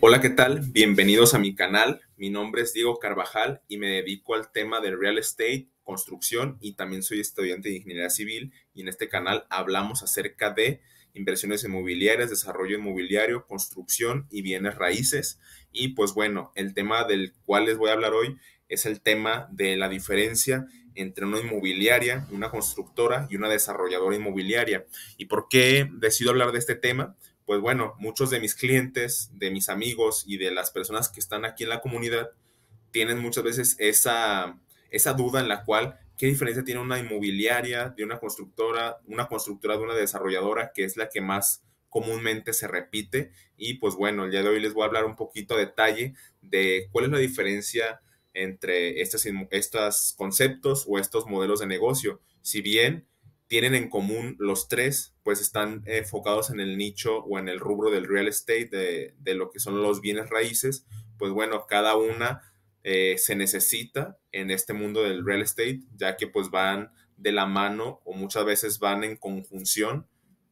Hola, ¿qué tal? Bienvenidos a mi canal. Mi nombre es Diego Carvajal y me dedico al tema del real estate, construcción y también soy estudiante de ingeniería civil y en este canal hablamos acerca de inversiones inmobiliarias, desarrollo inmobiliario, construcción y bienes raíces. Y pues bueno, el tema del cual les voy a hablar hoy es el tema de la diferencia entre una inmobiliaria, una constructora y una desarrolladora inmobiliaria. ¿Y por qué decido hablar de este tema? pues bueno, muchos de mis clientes, de mis amigos y de las personas que están aquí en la comunidad tienen muchas veces esa, duda en la cual, ¿qué diferencia tiene una inmobiliaria de una constructora, una constructora de una desarrolladora, que es la que más comúnmente se repite? Y pues bueno, el día de hoy les voy a hablar un poquito a detalle de cuál es la diferencia entre estos, estos conceptos o estos modelos de negocio. Si bien tienen en común los tres, pues están eh, enfocados en el nicho o en el rubro del real estate, de, lo que son los bienes raíces, pues bueno, cada una eh, se necesita en este mundo del real estate, ya que pues van de la mano o muchas veces van en conjunción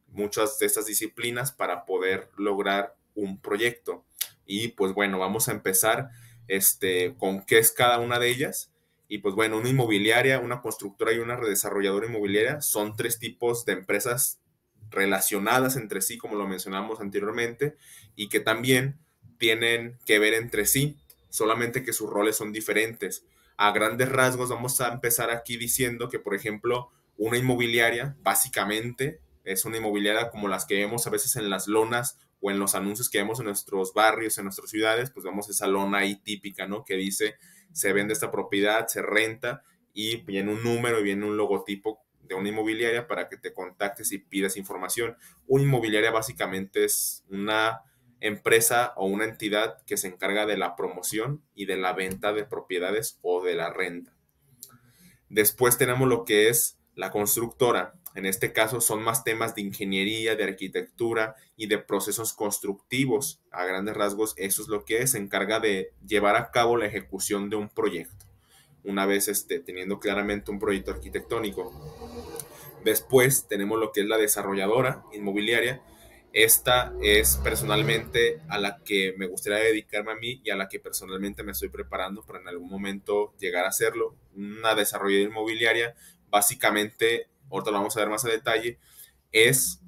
muchas de estas disciplinas para poder lograr un proyecto. Y pues bueno, vamos a empezar este, con qué es cada una de ellas y pues bueno, una inmobiliaria, una constructora y una redesarrolladora inmobiliaria son tres tipos de empresas relacionadas entre sí, como lo mencionamos anteriormente, y que también tienen que ver entre sí, solamente que sus roles son diferentes. A grandes rasgos vamos a empezar aquí diciendo que, por ejemplo, una inmobiliaria básicamente es una inmobiliaria como las que vemos a veces en las lonas o en los anuncios que vemos en nuestros barrios, en nuestras ciudades, pues vemos esa lona ahí típica, ¿no? Que dice se vende esta propiedad, se renta y viene un número y viene un logotipo de una inmobiliaria para que te contactes y pidas información. Una inmobiliaria básicamente es una empresa o una entidad que se encarga de la promoción y de la venta de propiedades o de la renta. Después tenemos lo que es la constructora. En este caso son más temas de ingeniería, de arquitectura y de procesos constructivos. A grandes rasgos, eso es lo que se encarga de llevar a cabo la ejecución de un proyecto, una vez este, teniendo claramente un proyecto arquitectónico. Después tenemos lo que es la desarrolladora inmobiliaria. Esta es personalmente a la que me gustaría dedicarme a mí y a la que personalmente me estoy preparando para en algún momento llegar a hacerlo. Una desarrolladora inmobiliaria básicamente ahorita lo vamos a ver más a detalle, es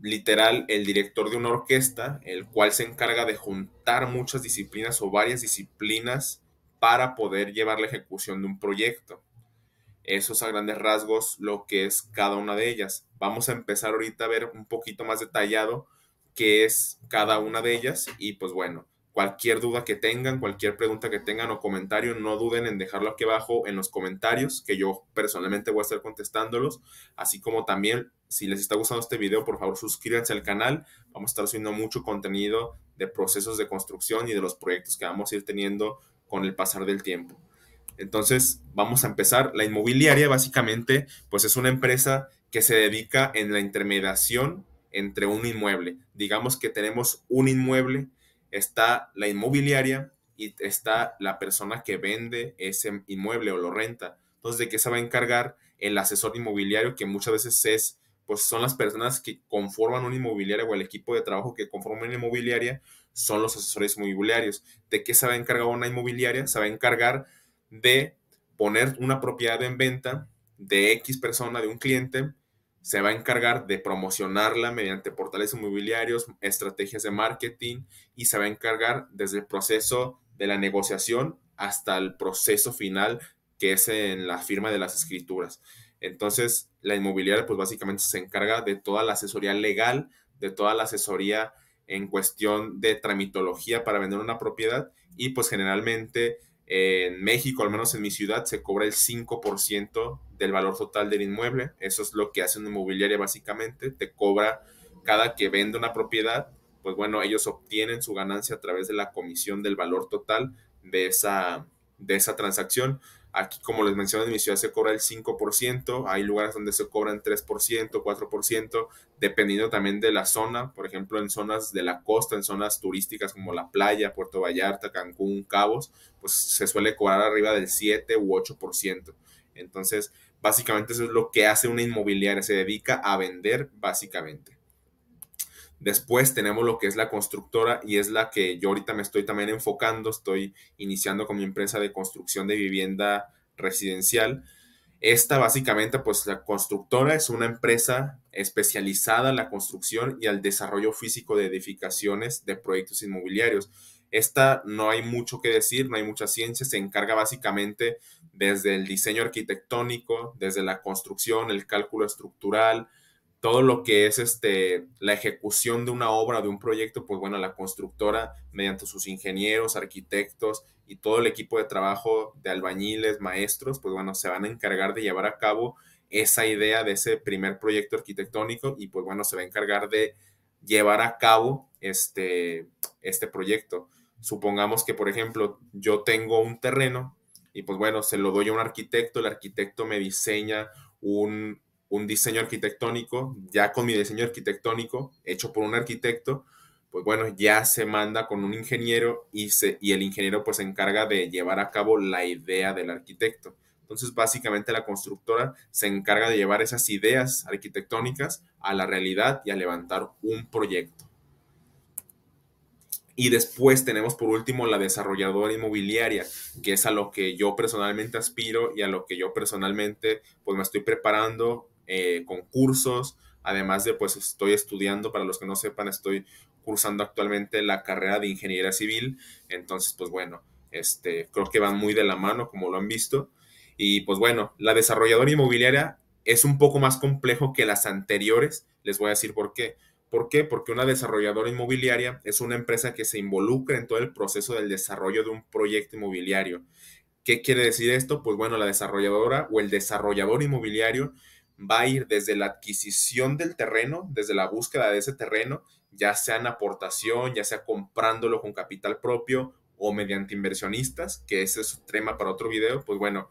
literal el director de una orquesta, el cual se encarga de juntar muchas disciplinas o varias disciplinas para poder llevar la ejecución de un proyecto. Eso es a grandes rasgos lo que es cada una de ellas. Vamos a empezar ahorita a ver un poquito más detallado qué es cada una de ellas y pues bueno, Cualquier duda que tengan, cualquier pregunta que tengan o comentario, no duden en dejarlo aquí abajo en los comentarios, que yo personalmente voy a estar contestándolos. Así como también, si les está gustando este video, por favor suscríbanse al canal. Vamos a estar subiendo mucho contenido de procesos de construcción y de los proyectos que vamos a ir teniendo con el pasar del tiempo. Entonces, vamos a empezar. La inmobiliaria básicamente, pues es una empresa que se dedica en la intermediación entre un inmueble. Digamos que tenemos un inmueble está la inmobiliaria y está la persona que vende ese inmueble o lo renta. Entonces, ¿de qué se va a encargar el asesor inmobiliario que muchas veces es, pues son las personas que conforman una inmobiliaria o el equipo de trabajo que conforma una inmobiliaria, son los asesores inmobiliarios. ¿De qué se va a encargar una inmobiliaria? Se va a encargar de poner una propiedad en venta de X persona, de un cliente, se va a encargar de promocionarla mediante portales inmobiliarios, estrategias de marketing y se va a encargar desde el proceso de la negociación hasta el proceso final que es en la firma de las escrituras. Entonces, la inmobiliaria pues básicamente se encarga de toda la asesoría legal, de toda la asesoría en cuestión de tramitología para vender una propiedad y pues generalmente en México, al menos en mi ciudad, se cobra el 5% del valor total del inmueble. Eso es lo que hace una inmobiliaria básicamente. Te cobra cada que vende una propiedad, pues bueno, ellos obtienen su ganancia a través de la comisión del valor total de esa, de esa transacción. Aquí, como les mencioné, en mi ciudad se cobra el 5%, hay lugares donde se cobran 3%, 4%, dependiendo también de la zona, por ejemplo, en zonas de la costa, en zonas turísticas como la playa, Puerto Vallarta, Cancún, Cabos, pues se suele cobrar arriba del 7 u 8%. Entonces, básicamente eso es lo que hace una inmobiliaria, se dedica a vender básicamente. Después tenemos lo que es la constructora y es la que yo ahorita me estoy también enfocando, estoy iniciando con mi empresa de construcción de vivienda residencial. Esta básicamente, pues la constructora es una empresa especializada en la construcción y al desarrollo físico de edificaciones de proyectos inmobiliarios. Esta no hay mucho que decir, no hay mucha ciencia, se encarga básicamente desde el diseño arquitectónico, desde la construcción, el cálculo estructural, todo lo que es este, la ejecución de una obra, de un proyecto, pues bueno, la constructora, mediante sus ingenieros, arquitectos y todo el equipo de trabajo de albañiles, maestros, pues bueno, se van a encargar de llevar a cabo esa idea de ese primer proyecto arquitectónico y pues bueno, se va a encargar de llevar a cabo este, este proyecto. Supongamos que, por ejemplo, yo tengo un terreno y pues bueno, se lo doy a un arquitecto, el arquitecto me diseña un, un diseño arquitectónico, ya con mi diseño arquitectónico hecho por un arquitecto, pues bueno, ya se manda con un ingeniero y, y el ingeniero pues se encarga de llevar a cabo la idea del arquitecto. Entonces, básicamente la constructora se encarga de llevar esas ideas arquitectónicas a la realidad y a levantar un proyecto. Y después tenemos por último la desarrolladora inmobiliaria, que es a lo que yo personalmente aspiro y a lo que yo personalmente pues me estoy preparando eh, con cursos además de pues estoy estudiando, para los que no sepan, estoy cursando actualmente la carrera de ingeniería civil, entonces pues bueno, este, creo que van muy de la mano, como lo han visto. Y pues bueno, la desarrolladora inmobiliaria es un poco más complejo que las anteriores, les voy a decir por qué. ¿Por qué? Porque una desarrolladora inmobiliaria es una empresa que se involucra en todo el proceso del desarrollo de un proyecto inmobiliario. ¿Qué quiere decir esto? Pues bueno, la desarrolladora o el desarrollador inmobiliario va a ir desde la adquisición del terreno, desde la búsqueda de ese terreno, ya sea en aportación, ya sea comprándolo con capital propio o mediante inversionistas, que ese es un tema para otro video, pues bueno,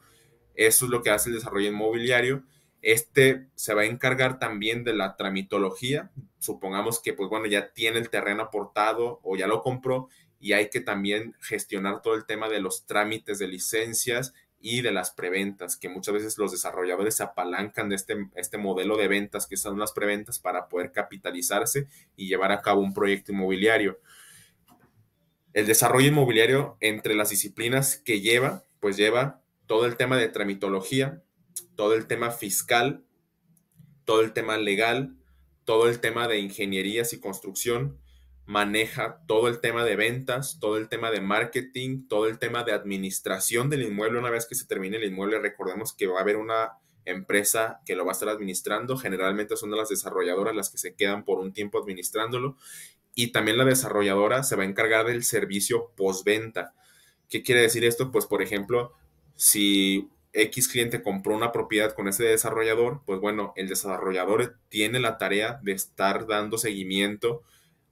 eso es lo que hace el desarrollo inmobiliario. Este se va a encargar también de la tramitología. Supongamos que, pues bueno, ya tiene el terreno aportado o ya lo compró y hay que también gestionar todo el tema de los trámites de licencias y de las preventas, que muchas veces los desarrolladores se apalancan de este, este modelo de ventas que son las preventas para poder capitalizarse y llevar a cabo un proyecto inmobiliario. El desarrollo inmobiliario entre las disciplinas que lleva, pues lleva todo el tema de tramitología, todo el tema fiscal, todo el tema legal, todo el tema de ingenierías y construcción, maneja todo el tema de ventas, todo el tema de marketing, todo el tema de administración del inmueble. Una vez que se termine el inmueble, recordemos que va a haber una empresa que lo va a estar administrando. Generalmente son las desarrolladoras las que se quedan por un tiempo administrándolo. Y también la desarrolladora se va a encargar del servicio postventa. ¿Qué quiere decir esto? Pues, por ejemplo, si X cliente compró una propiedad con ese desarrollador, pues bueno, el desarrollador tiene la tarea de estar dando seguimiento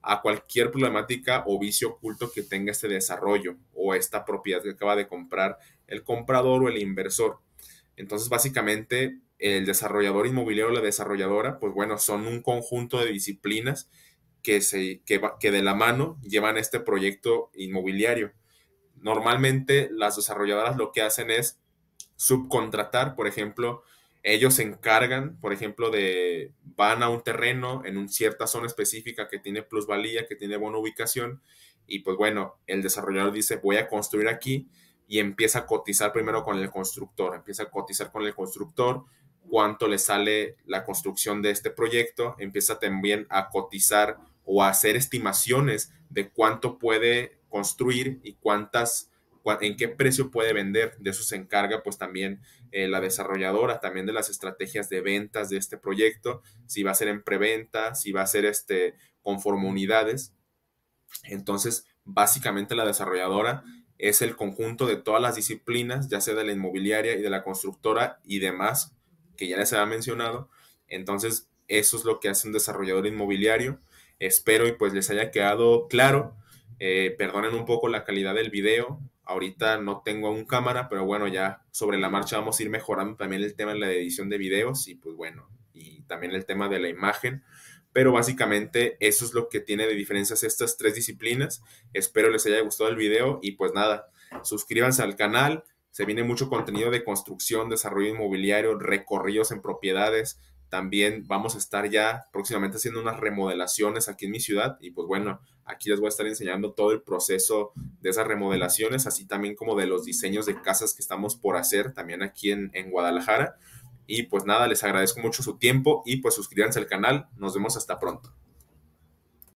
a cualquier problemática o vicio oculto que tenga este desarrollo o esta propiedad que acaba de comprar el comprador o el inversor. Entonces, básicamente, el desarrollador inmobiliario o la desarrolladora, pues bueno, son un conjunto de disciplinas que, se, que de la mano llevan este proyecto inmobiliario. Normalmente, las desarrolladoras lo que hacen es subcontratar, por ejemplo, ellos se encargan, por ejemplo, de van a un terreno en una cierta zona específica que tiene plusvalía, que tiene buena ubicación, y pues bueno, el desarrollador dice, voy a construir aquí y empieza a cotizar primero con el constructor, empieza a cotizar con el constructor cuánto le sale la construcción de este proyecto, empieza también a cotizar o a hacer estimaciones de cuánto puede construir y cuántas en qué precio puede vender. De eso se encarga pues también eh, la desarrolladora, también de las estrategias de ventas de este proyecto, si va a ser en preventa, si va a ser este, conforme unidades. Entonces, básicamente la desarrolladora es el conjunto de todas las disciplinas, ya sea de la inmobiliaria y de la constructora y demás, que ya les había mencionado. Entonces, eso es lo que hace un desarrollador inmobiliario. Espero y pues les haya quedado claro. Eh, perdonen un poco la calidad del video, Ahorita no tengo aún cámara, pero bueno, ya sobre la marcha vamos a ir mejorando también el tema de la edición de videos y pues bueno, y también el tema de la imagen. Pero básicamente eso es lo que tiene de diferencias estas tres disciplinas. Espero les haya gustado el video y pues nada, suscríbanse al canal. Se viene mucho contenido de construcción, desarrollo inmobiliario, recorridos en propiedades, también vamos a estar ya próximamente haciendo unas remodelaciones aquí en mi ciudad y pues bueno, aquí les voy a estar enseñando todo el proceso de esas remodelaciones, así también como de los diseños de casas que estamos por hacer también aquí en, en Guadalajara. Y pues nada, les agradezco mucho su tiempo y pues suscríbanse al canal. Nos vemos hasta pronto.